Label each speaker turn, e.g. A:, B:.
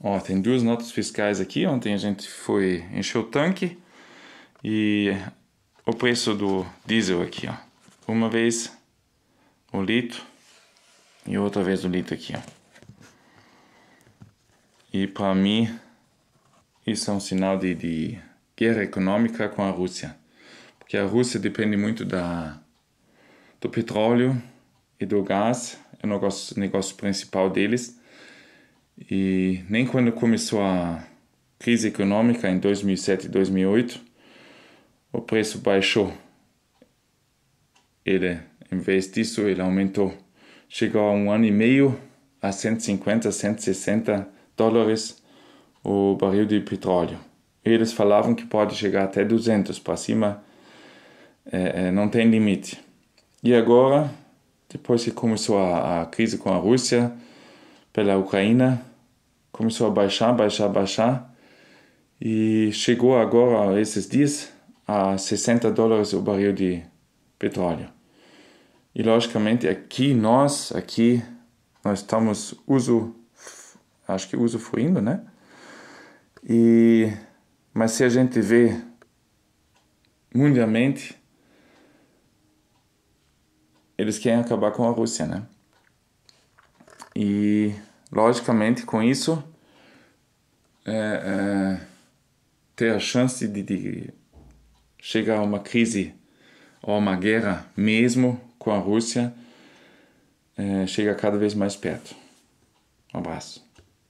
A: Ó, tem duas notas fiscais aqui. Ontem a gente foi encher o tanque e o preço do diesel aqui, ó. Uma vez o litro e outra vez o litro aqui, ó. E para mim isso é um sinal de, de guerra econômica com a Rússia, porque a Rússia depende muito da do petróleo e do gás, é o negócio, negócio principal deles e nem quando começou a crise econômica em 2007 e 2008, o preço baixou. Ele, em vez disso, ele aumentou. Chegou a um ano e meio a 150, 160 dólares o barril de petróleo. Eles falavam que pode chegar até 200 para cima, é, é, não tem limite. E agora, depois que começou a, a crise com a Rússia, pela Ucrânia, começou a baixar, baixar, baixar e chegou agora, esses dias, a 60 dólares o barril de petróleo. E logicamente aqui nós, aqui nós estamos uso, acho que usufruindo, né? E mas se a gente vê mundialmente, eles querem acabar com a Rússia, né? E logicamente, com isso, é, é, ter a chance de, de chegar a uma crise ou uma guerra, mesmo com a Rússia, é, chega cada vez mais perto. Um abraço.